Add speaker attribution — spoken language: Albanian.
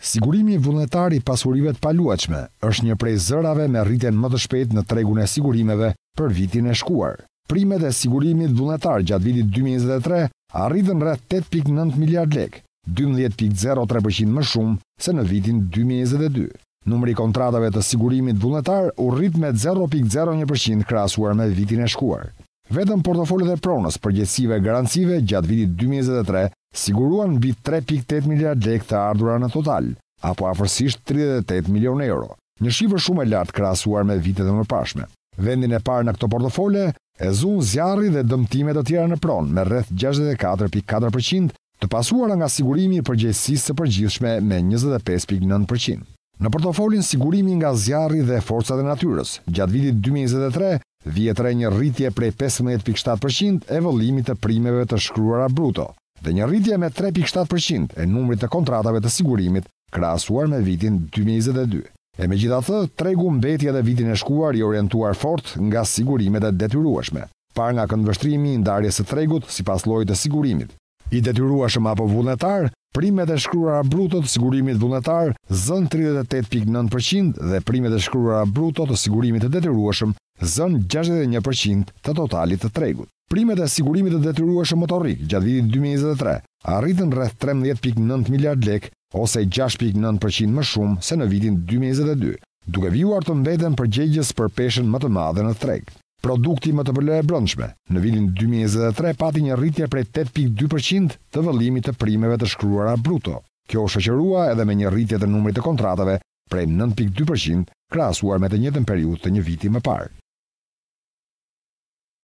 Speaker 1: Sigurimi vullnetari i pasurive të paluajtshme është një prej zërave me rritjen më të shpejtë në tregun e sigurimeve për vitin e shkuar. Primet e sigurimit vullnetar gjatë vitit 2023 arritën rreth 8.9 miliard lek, 12.03% më shumë se në vitin 2022. Numri i kontratave të sigurimit vullnetar u rrit me 0.01% krahasuar me vitin e shkuar. Vetëm portofolet e pronës për gjithësive garancive gjatë vitit 2023 siguruan bi 3.8 miliard lek të ardhura në total, apo afërsisht 38 milion euro, një shifë shumë e lartë krasuar me vitet e më pashme. Vendin e parë në këto portofole e zunë zjarri dhe dëmtimet të tjera në pronë me rreth 64.4% të pasuar nga sigurimi për gjithësisë të përgjithshme me 25.9%. Në portofolin sigurimi nga zjarri dhe forcat e natyrës, gjatë vitit 2023, vjetre një rritje prej 15.7% e vëllimit të primeve të shkruara bruto dhe një rritje me 3.7% e numrit të kontratave të sigurimit krasuar me vitin 2022. E me gjitha thë, tregu mbetje dhe vitin e shkuar i orientuar fort nga sigurimet e detyrueshme, par nga këndvështrimi i ndarjes e tregut si pas lojt të sigurimit. I detyrueshme apo vullnetar, primet e shkruara bruto të sigurimit vullnetar zën 38.9% dhe primet e shkruara bruto të sigurimit e detyrueshme zën 61% të totalit të tregut. Primet e sigurimit të detyrueshëm motorik gjatë vitit 2023 arritën rreth 13.9 miliard lek ose 6.9% më shumë se në vitin 2022, duke vijuar të mbeten përgjegjës për peshën më të madhe në treg. Produkti më të vëllë e brëndshme, në vitin 2023 pati një rritje prej 8.2% të vëllimit të primeve të shkruara bruto. Kjo është shëqerua edhe me një rritje të numrit të kontratave prej 9.2% krasuar me të njëtën periut të një viti më parë.